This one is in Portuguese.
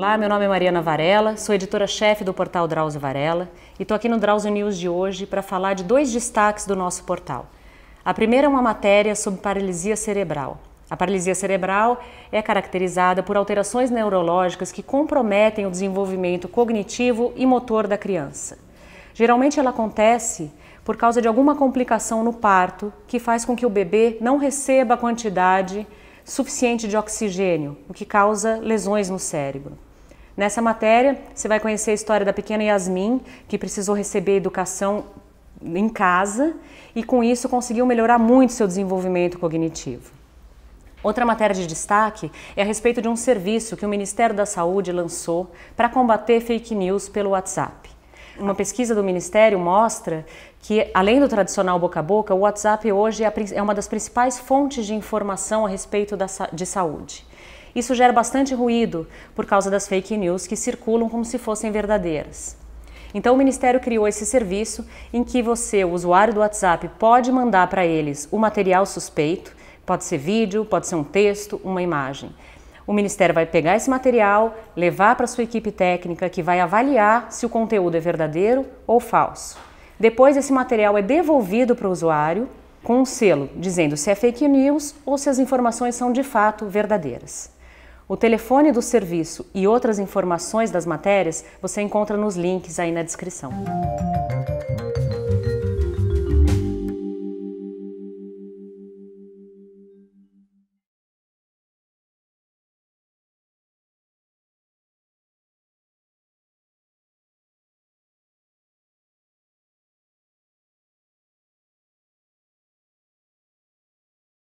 Olá, meu nome é Mariana Varela, sou editora-chefe do portal Drauzio Varela e estou aqui no Drauzio News de hoje para falar de dois destaques do nosso portal. A primeira é uma matéria sobre paralisia cerebral. A paralisia cerebral é caracterizada por alterações neurológicas que comprometem o desenvolvimento cognitivo e motor da criança. Geralmente ela acontece por causa de alguma complicação no parto que faz com que o bebê não receba a quantidade suficiente de oxigênio, o que causa lesões no cérebro. Nessa matéria, você vai conhecer a história da pequena Yasmin, que precisou receber educação em casa e com isso conseguiu melhorar muito seu desenvolvimento cognitivo. Outra matéria de destaque é a respeito de um serviço que o Ministério da Saúde lançou para combater fake news pelo WhatsApp. Uma pesquisa do Ministério mostra que, além do tradicional boca a boca, o WhatsApp hoje é, é uma das principais fontes de informação a respeito de saúde. Isso gera bastante ruído por causa das fake news que circulam como se fossem verdadeiras. Então, o Ministério criou esse serviço em que você, o usuário do WhatsApp, pode mandar para eles o material suspeito, pode ser vídeo, pode ser um texto, uma imagem. O Ministério vai pegar esse material, levar para sua equipe técnica que vai avaliar se o conteúdo é verdadeiro ou falso. Depois, esse material é devolvido para o usuário com um selo dizendo se é fake news ou se as informações são de fato verdadeiras. O telefone do serviço e outras informações das matérias você encontra nos links aí na descrição.